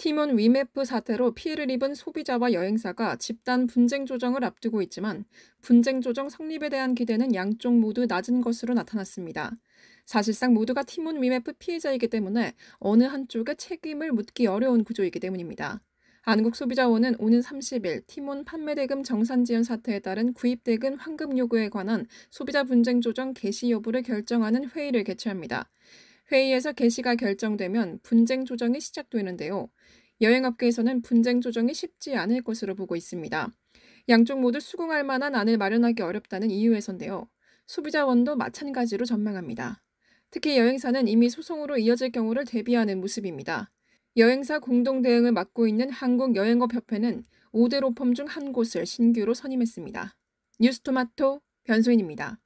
티몬 위메프 사태로 피해를 입은 소비자와 여행사가 집단 분쟁 조정을 앞두고 있지만 분쟁 조정 성립에 대한 기대는 양쪽 모두 낮은 것으로 나타났습니다. 사실상 모두가 티몬 위메프 피해자이기 때문에 어느 한쪽에 책임을 묻기 어려운 구조이기 때문입니다. 한국소비자원은 오는 30일 티몬 판매대금 정산지연 사태에 따른 구입대금 환급 요구에 관한 소비자 분쟁 조정 개시 여부를 결정하는 회의를 개최합니다. 회의에서 개시가 결정되면 분쟁 조정이 시작되는데요. 여행업계에서는 분쟁 조정이 쉽지 않을 것으로 보고 있습니다. 양쪽 모두 수긍할 만한 안을 마련하기 어렵다는 이유에서인데요. 소비자원도 마찬가지로 전망합니다. 특히 여행사는 이미 소송으로 이어질 경우를 대비하는 모습입니다. 여행사 공동 대응을 맡고 있는 한국여행업협회는 5대 로펌 중 한 곳을 신규로 선임했습니다. 뉴스토마토 변소인입니다.